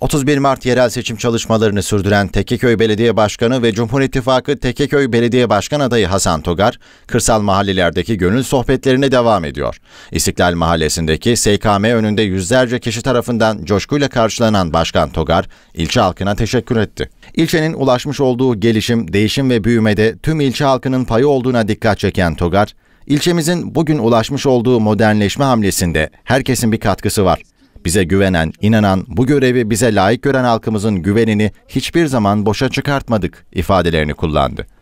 31 Mart yerel seçim çalışmalarını sürdüren Tekeköy Belediye Başkanı ve Cumhur İttifakı Tekeköy Belediye Başkan adayı Hasan Togar, kırsal mahallelerdeki gönül sohbetlerine devam ediyor. İstiklal Mahallesi'ndeki SKM önünde yüzlerce kişi tarafından coşkuyla karşılanan Başkan Togar, ilçe halkına teşekkür etti. İlçenin ulaşmış olduğu gelişim, değişim ve büyümede tüm ilçe halkının payı olduğuna dikkat çeken Togar, İlçemizin bugün ulaşmış olduğu modernleşme hamlesinde herkesin bir katkısı var. Bize güvenen, inanan, bu görevi bize layık gören halkımızın güvenini hiçbir zaman boşa çıkartmadık ifadelerini kullandı.